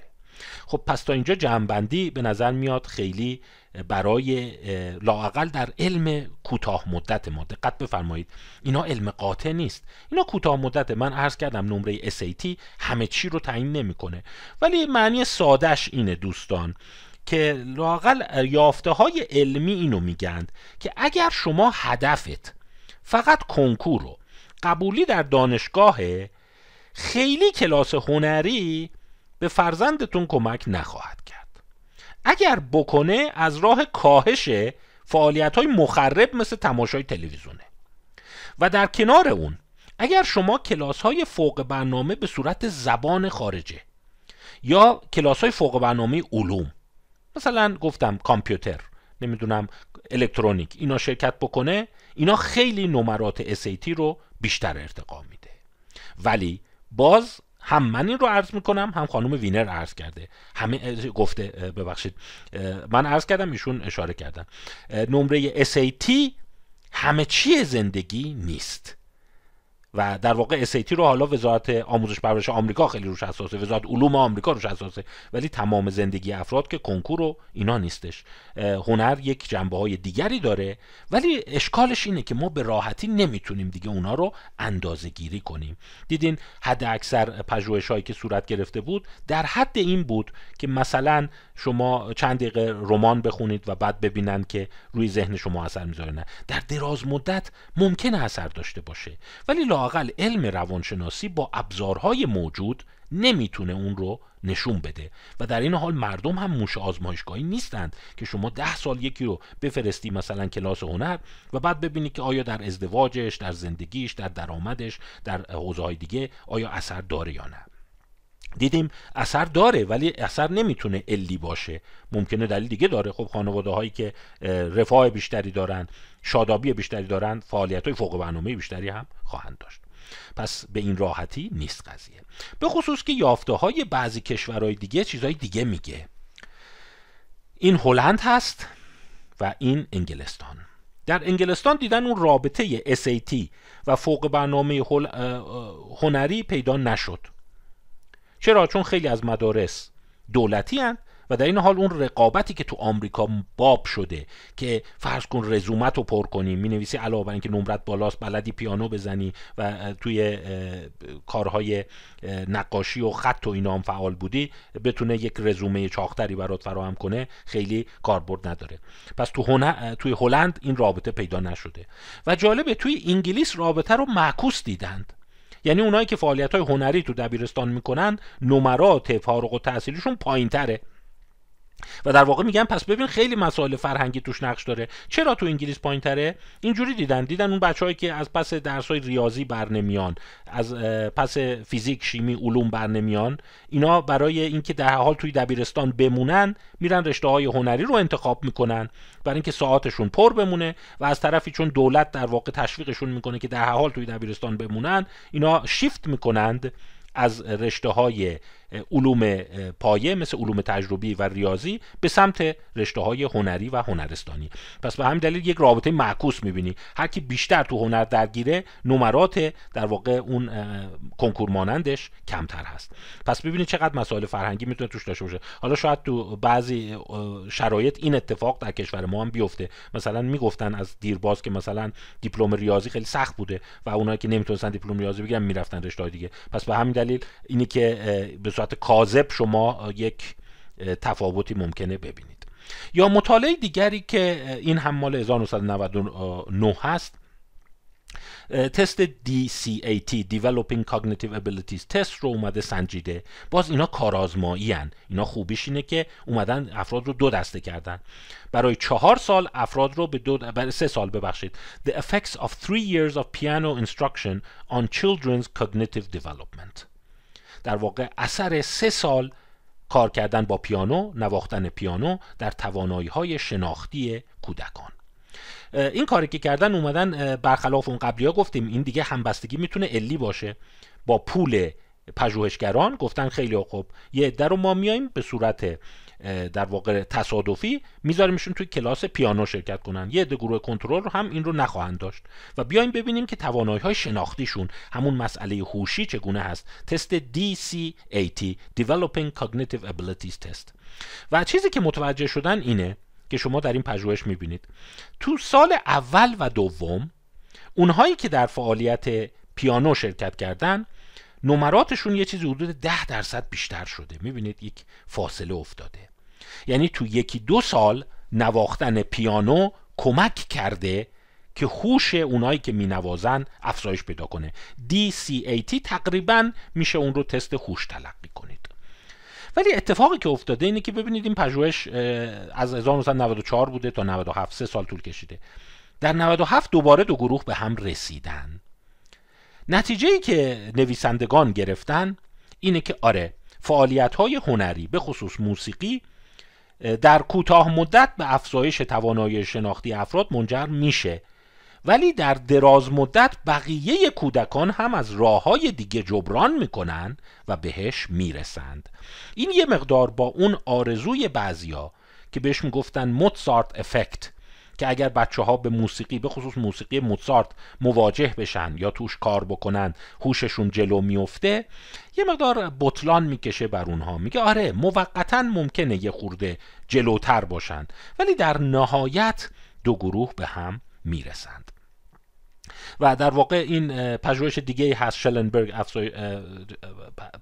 خب پس تا اینجا جمعبندی به نظر میاد خیلی برای لاقل در علم کوتاه مدت ما دقت بفرمایید اینا علم قاطع نیست اینا کوتاه مدت من عرض کردم نمره SAT همه چی رو تعیین نمیکنه ولی معنی سادش اینه دوستان که لاقل یافته های علمی اینو میگند که اگر شما هدفت فقط کنکور و قبولی در دانشگاه خیلی کلاس هنری به فرزندتون کمک نخواهد کرد اگر بکنه از راه کاهش فعالیت های مخرب مثل تماشای تلویزیونه و در کنار اون اگر شما کلاس های فوق برنامه به صورت زبان خارجه یا کلاس های فوق برنامه علوم مثلا گفتم کامپیوتر نمیدونم الکترونیک اینا شرکت بکنه اینا خیلی نمرات SAT رو بیشتر ارتقا میده ولی باز هم من این رو عرض میکنم هم خانم وینر عرض کرده همه گفته ببخشید من عرض کردم ایشون اشاره کردم. نمره SAT همه چیه زندگی نیست و در واقع SAT رو حالا وزارت آموزش پرورش آمریکا خیلی روش حساسه وزارت علوم آمریکا روش حساسه ولی تمام زندگی افراد که کنکور و اینا نیستش هنر یک جنبه های دیگری داره ولی اشکالش اینه که ما به راحتی نمیتونیم دیگه اونا رو اندازه گیری کنیم دیدین حد اکثر پژوهش هایی که صورت گرفته بود در حد این بود که مثلا شما چند دقیقه رمان بخونید و بعد ببینن که روی ذهن شما اثر میذاره نه در دراز مدت ممکن اثر داشته باشه ولی لاقل علم روانشناسی با ابزارهای موجود نمیتونه اون رو نشون بده و در این حال مردم هم موش آزمایشگاهی نیستند که شما ده سال یکی رو بفرستی مثلا کلاس هنر و بعد ببینی که آیا در ازدواجش در زندگیش در درآمدش در حوزه دیگه آیا اثر داره یا نه دیدیم اثر داره ولی اثر نمیتونه علی باشه ممکنه دلیل دیگه داره خب خانواده هایی که رفاه بیشتری دارن شادابی بیشتری دارن فعالیت های فوق برنامه بیشتری هم خواهند داشت پس به این راحتی نیست قضیه به خصوص که یافته های بعضی کشورهای دیگه چیزهای دیگه میگه این هلند هست و این انگلستان در انگلستان دیدن اون رابطه SAT و فوق برنامه هنری پیدا نشد چرا چون خیلی از مدارس دولتی هن و در این حال اون رقابتی که تو آمریکا باب شده که فرض کن رزومت رو پر کنی می نویسی علاوه بر اینکه نمرت بالاست بلدی پیانو بزنی و توی کارهای نقاشی و خط و اینا هم فعال بودی بتونه یک رزومه چاختری برات فراهم کنه خیلی کاربرد نداره پس تو توی هلند این رابطه پیدا نشده و جالبه توی انگلیس رابطه رو معکوس دیدند یعنی اونایی که فعالیت های هنری تو دبیرستان میکنن نمرات فارغ پایین تره و در واقع میگن پس ببین خیلی مسائل فرهنگی توش نقش داره چرا تو انگلیس پایینتره اینجوری دیدن دیدن اون بچههایی که از پس های ریاضی برنمیان از پس فیزیک شیمی علوم برنمیان اینا برای اینکه در حال توی دبیرستان بمونن میرن رشته های هنری رو انتخاب میکنن برای اینکه ساعتشون پر بمونه و از طرفی چون دولت در واقع تشویقشون میکنه که در حال توی دبیرستان بمونن اینا شیفت میکنند از رشته های علوم پایه مثل علوم تجربی و ریاضی به سمت رشته های هنری و هنرستانی پس به همین دلیل یک رابطه معکوس میبینی هر کی بیشتر تو هنر درگیره نمرات در واقع اون کنکور مانندش کمتر هست پس ببینید چقدر مسائل فرهنگی میتونه توش داشته باشه حالا شاید تو بعضی شرایط این اتفاق در کشور ما هم بیفته مثلا میگفتن از دیرباز که مثلا دیپلم ریاضی خیلی سخت بوده و اونایی که نمیتونستن دیپلم ریاضی بگیرن میرفتن رشته دیگه پس به همین دلیل اینی که به صورت کاذب شما یک تفاوتی ممکنه ببینید یا مطالعه دیگری که این هم مال 1999 هست تست DCAT Developing Cognitive Abilities تست رو اومده سنجیده باز اینا کارآزمایی هن. اینا خوبیش اینه که اومدن افراد رو دو دسته کردن برای چهار سال افراد رو به دو برای سه سال ببخشید The effects of three years of piano instruction on children's cognitive development در واقع اثر سه سال کار کردن با پیانو نواختن پیانو در توانایی های شناختی کودکان این کاری که کردن اومدن برخلاف اون قبلی ها گفتیم این دیگه همبستگی میتونه علی باشه با پول پژوهشگران گفتن خیلی خوب یه عده رو ما میایم به صورت در واقع تصادفی میذاریمشون توی کلاس پیانو شرکت کنن یه عده گروه کنترل رو هم این رو نخواهند داشت و بیایم ببینیم که توانایی های شناختیشون همون مسئله هوشی چگونه هست تست DCAT Developing Cognitive Abilities Test و چیزی که متوجه شدن اینه که شما در این پژوهش میبینید تو سال اول و دوم اونهایی که در فعالیت پیانو شرکت کردن نمراتشون یه چیزی حدود ده درصد بیشتر شده میبینید یک فاصله افتاده یعنی تو یکی دو سال نواختن پیانو کمک کرده که خوش اونایی که می نوازن افزایش پیدا کنه DCAT تقریبا میشه اون رو تست خوش تلقی کنید ولی اتفاقی که افتاده اینه که ببینید این پژوهش از 1994 بوده تا 97 سه سال طول کشیده در 97 دوباره دو گروه به هم رسیدن نتیجه ای که نویسندگان گرفتن اینه که آره فعالیت های هنری به خصوص موسیقی در کوتاه مدت به افزایش توانایی شناختی افراد منجر میشه ولی در دراز مدت بقیه کودکان هم از راه های دیگه جبران میکنن و بهش میرسند این یه مقدار با اون آرزوی بعضیا که بهش میگفتن موتسارت افکت که اگر بچه ها به موسیقی به خصوص موسیقی موزارت مواجه بشن یا توش کار بکنن هوششون جلو میفته یه مقدار بطلان میکشه بر اونها میگه آره موقتا ممکنه یه خورده جلوتر باشن ولی در نهایت دو گروه به هم میرسند و در واقع این پژوهش دیگه هست شلنبرگ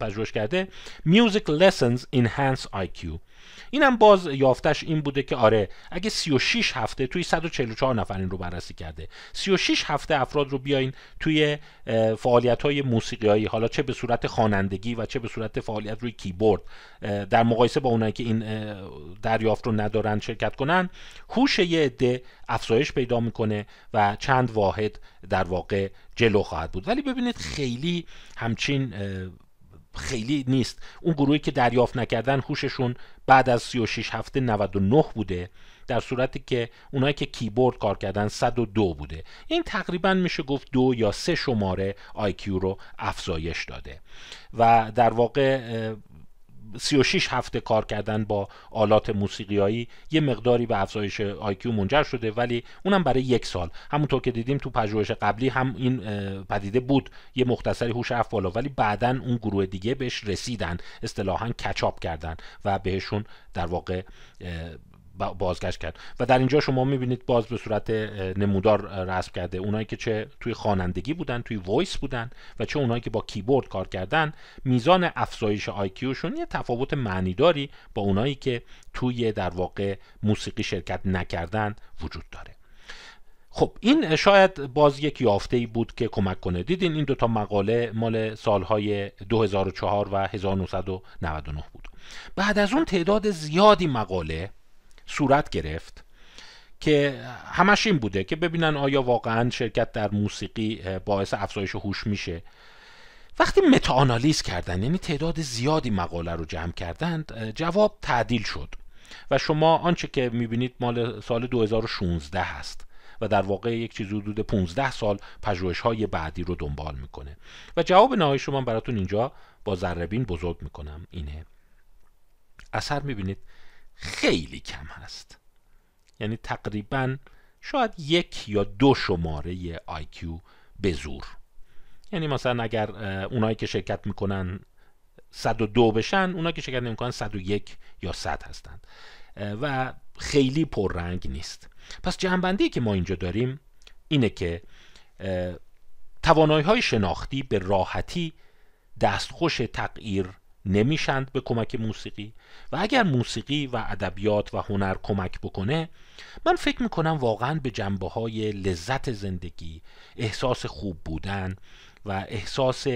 پژوهش کرده Music lessons enhance IQ اینم باز یافتش این بوده که آره اگه 36 هفته توی 144 این رو بررسی کرده 36 هفته افراد رو بیاین توی فعالیت های موسیقیایی حالا چه به صورت خوانندگی و چه به صورت فعالیت روی کیبورد در مقایسه با اونایی که این دریافت رو ندارن شرکت کنن هوش یه عده افزایش پیدا میکنه و چند واحد در واقع جلو خواهد بود ولی ببینید خیلی همچین خیلی نیست اون گروهی که دریافت نکردن هوششون بعد از 36 هفته 99 بوده در صورتی که اونایی که کیبورد کار کردن 102 بوده این تقریبا میشه گفت دو یا سه شماره IQ رو افزایش داده و در واقع 36 هفته کار کردن با آلات موسیقیایی یه مقداری به افزایش آیکیو منجر شده ولی اونم برای یک سال همونطور که دیدیم تو پژوهش قبلی هم این پدیده بود یه مختصری هوش رفت بالا ولی بعدا اون گروه دیگه بهش رسیدن اصطلاحا کچاپ کردن و بهشون در واقع بازگشت کرد و در اینجا شما میبینید باز به صورت نمودار رسم کرده اونایی که چه توی خوانندگی بودن توی وایس بودن و چه اونایی که با کیبورد کار کردن میزان افزایش آیکیوشون یه تفاوت معنیداری با اونایی که توی در واقع موسیقی شرکت نکردن وجود داره خب این شاید باز یک یافته ای بود که کمک کنه دیدین این دوتا مقاله مال سالهای 2004 و 1999 بود بعد از اون تعداد زیادی مقاله صورت گرفت که همش این بوده که ببینن آیا واقعا شرکت در موسیقی باعث افزایش هوش میشه وقتی آنالیز کردن یعنی تعداد زیادی مقاله رو جمع کردند جواب تعدیل شد و شما آنچه که میبینید مال سال 2016 هست و در واقع یک چیز حدود 15 سال پژوهش های بعدی رو دنبال میکنه و جواب نهایی شما براتون اینجا با ضربین بزرگ میکنم اینه اثر میبینید خیلی کم هست یعنی تقریبا شاید یک یا دو شماره IQ به زور یعنی مثلا اگر اونایی که شرکت میکنن 102 بشن اونایی که شرکت نمیکنن 101 یا 100 هستند و خیلی پررنگ نیست پس جنبندی که ما اینجا داریم اینه که توانایی های شناختی به راحتی دستخوش تغییر نمیشند به کمک موسیقی و اگر موسیقی و ادبیات و هنر کمک بکنه من فکر میکنم واقعا به جنبه های لذت زندگی احساس خوب بودن و احساس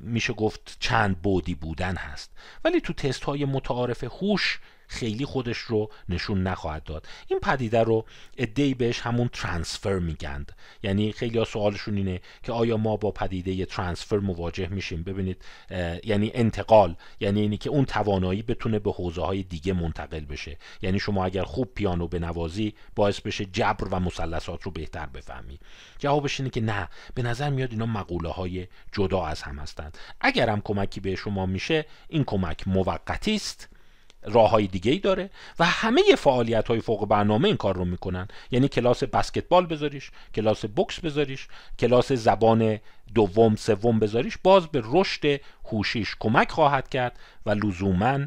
میشه گفت چند بودی بودن هست ولی تو تست های متعارف خوش خیلی خودش رو نشون نخواهد داد این پدیده رو ادعی بهش همون ترانسفر میگند یعنی خیلی ها سوالشون اینه که آیا ما با پدیده ی ترانسفر مواجه میشیم ببینید یعنی انتقال یعنی اینی که اون توانایی بتونه به حوزه های دیگه منتقل بشه یعنی شما اگر خوب پیانو بنوازی باعث بشه جبر و مثلثات رو بهتر بفهمی جوابش اینه که نه به نظر میاد اینا مقوله های جدا از هم هستند اگر کمکی به شما میشه این کمک موقتی است راه های دیگه ای داره و همه فعالیت های فوق برنامه این کار رو میکنن یعنی کلاس بسکتبال بذاریش کلاس بکس بذاریش کلاس زبان دوم سوم بذاریش باز به رشد هوشیش کمک خواهد کرد و لزوما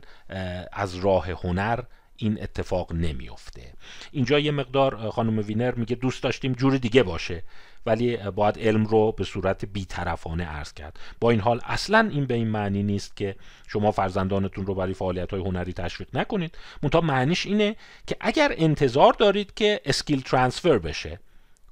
از راه هنر این اتفاق نمیافته. اینجا یه مقدار خانم وینر میگه دوست داشتیم جور دیگه باشه ولی باید علم رو به صورت بیطرفانه عرض کرد با این حال اصلا این به این معنی نیست که شما فرزندانتون رو برای فعالیت های هنری تشویق نکنید منتها معنیش اینه که اگر انتظار دارید که اسکیل ترانسفر بشه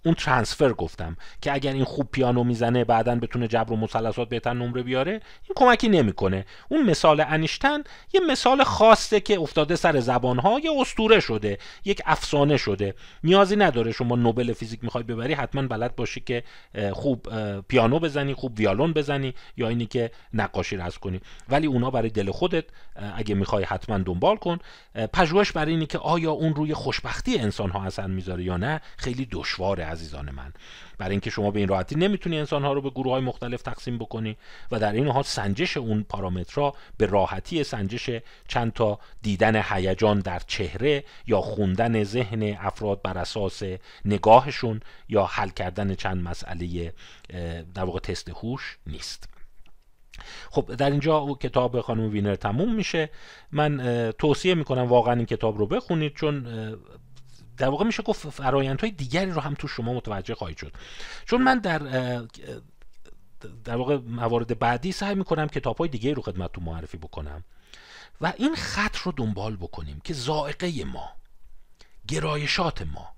اون ترانسفر گفتم که اگر این خوب پیانو میزنه بعدا بتونه جبر و مثلثات بهتر نمره بیاره این کمکی نمیکنه اون مثال انیشتن یه مثال خاصه که افتاده سر زبانها یه اسطوره شده یک افسانه شده نیازی نداره شما نوبل فیزیک میخوای ببری حتما بلد باشی که خوب پیانو بزنی خوب ویالون بزنی یا اینی که نقاشی رسم کنی ولی اونا برای دل خودت اگه میخوای حتما دنبال کن پژوهش برای اینی که آیا اون روی خوشبختی انسان ها اثر میذاره یا نه خیلی دشواره عزیزان من برای اینکه شما به این راحتی نمیتونی انسانها رو به گروه های مختلف تقسیم بکنی و در این حال سنجش اون پارامترها به راحتی سنجش چند تا دیدن هیجان در چهره یا خوندن ذهن افراد بر اساس نگاهشون یا حل کردن چند مسئله در واقع تست هوش نیست خب در اینجا او کتاب خانم وینر تموم میشه من توصیه میکنم واقعا این کتاب رو بخونید چون در واقع میشه گفت فرایندهای دیگری رو هم تو شما متوجه خواهید شد چون من در در واقع موارد بعدی سعی میکنم کتاب های دیگه رو خدمتتون معرفی بکنم و این خط رو دنبال بکنیم که زائقه ما گرایشات ما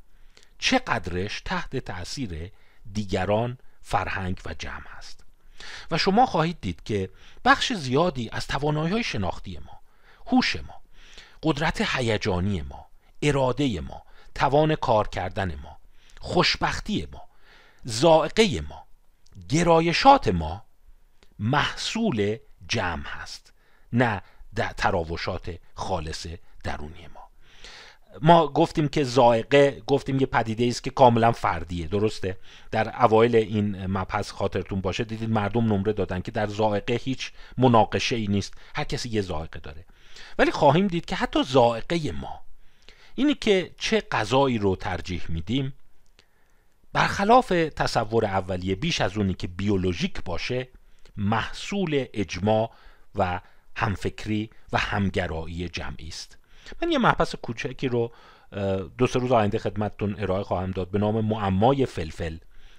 چقدرش تحت تاثیر دیگران فرهنگ و جمع است و شما خواهید دید که بخش زیادی از توانایی شناختی ما هوش ما قدرت هیجانی ما اراده ما توان کار کردن ما خوشبختی ما زائقه ما گرایشات ما محصول جمع هست نه تراوشات خالص درونی ما ما گفتیم که زائقه گفتیم یه پدیده است که کاملا فردیه درسته در اوایل این مبحث خاطرتون باشه دیدید مردم نمره دادن که در زائقه هیچ مناقشه ای نیست هر کسی یه زائقه داره ولی خواهیم دید که حتی زائقه ما اینی که چه غذایی رو ترجیح میدیم برخلاف تصور اولیه بیش از اونی که بیولوژیک باشه محصول اجماع و همفکری و همگرایی جمعی است من یه محبس کوچکی رو دو سه روز آینده خدمتتون ارائه خواهم داد به نام معمای فلفل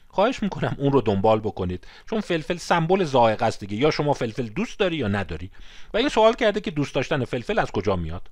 خواهش میکنم اون رو دنبال بکنید چون فلفل سمبل ذائقه است دیگه یا شما فلفل دوست داری یا نداری و این سوال کرده که دوست داشتن فلفل از کجا میاد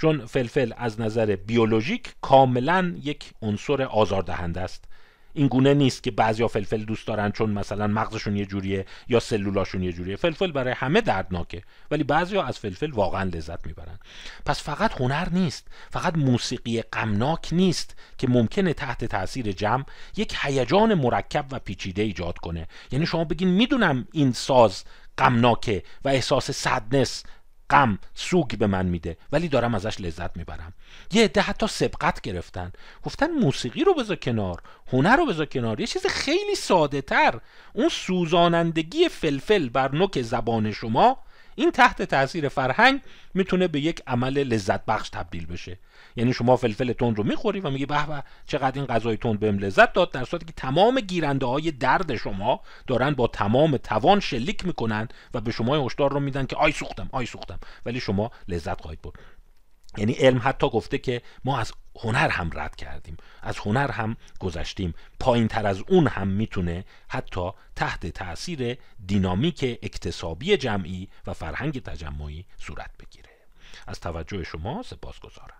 چون فلفل از نظر بیولوژیک کاملا یک عنصر آزاردهنده است این گونه نیست که بعضیا فلفل دوست دارن چون مثلا مغزشون یه جوریه یا سلولاشون یه جوریه فلفل برای همه دردناکه ولی بعضیا از فلفل واقعا لذت میبرن پس فقط هنر نیست فقط موسیقی غمناک نیست که ممکنه تحت تاثیر جمع یک هیجان مرکب و پیچیده ایجاد کنه یعنی شما بگین میدونم این ساز غمناکه و احساس سدنس غم سوگ به من میده ولی دارم ازش لذت میبرم یه عده حتی سبقت گرفتن گفتن موسیقی رو بذار کنار هنر رو بذار کنار یه چیز خیلی ساده تر اون سوزانندگی فلفل بر نوک زبان شما این تحت تاثیر فرهنگ میتونه به یک عمل لذت بخش تبدیل بشه یعنی شما فلفل تند رو میخوری و میگی به به چقدر این غذای تند بهم لذت داد در صورتی که تمام گیرنده های درد شما دارن با تمام توان شلیک میکنن و به شما هشدار رو میدن که آی سوختم آی سوختم ولی شما لذت خواهید برد یعنی علم حتی گفته که ما از هنر هم رد کردیم از هنر هم گذشتیم پایین تر از اون هم میتونه حتی تحت تاثیر دینامیک اکتسابی جمعی و فرهنگ تجمعی صورت بگیره از توجه شما سپاسگزارم